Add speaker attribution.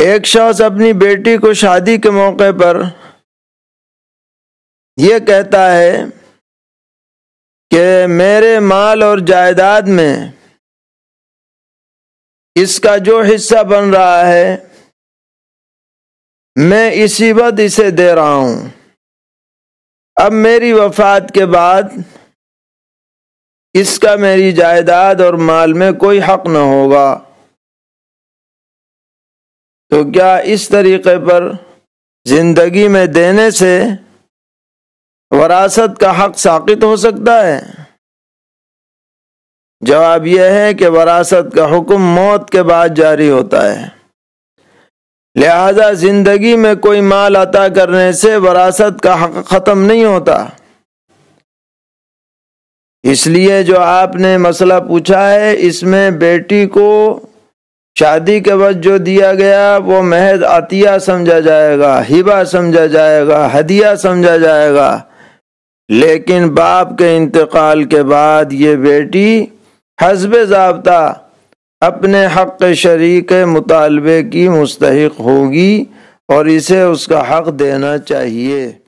Speaker 1: एक शख्स अपनी बेटी को शादी के मौके पर यह कहता है कि मेरे माल और जायदाद में इसका जो हिस्सा बन रहा है मैं इसी वक्त इसे दे रहा हूँ अब मेरी वफात के बाद
Speaker 2: इसका मेरी जायदाद और माल में कोई हक न होगा तो क्या इस तरीक़े पर ज़िंदगी में देने से वरासत का हक साकित हो सकता है जवाब यह है कि वरासत का हुक्म मौत के बाद जारी होता है लिहाजा ज़िंदगी में कोई माल अता करने से वरासत का हक ख़त्म नहीं होता इसलिए जो आपने मसला पूछा है इसमें बेटी को शादी के बाद जो दिया गया वो महज अतिया समझा जाएगा हिबा समझा जाएगा हदिया समझा जाएगा लेकिन बाप के इंतकाल के बाद ये बेटी हसब जबता अपने हक शरीक मुतालबे की मुस्तक होगी और इसे उसका हक देना चाहिए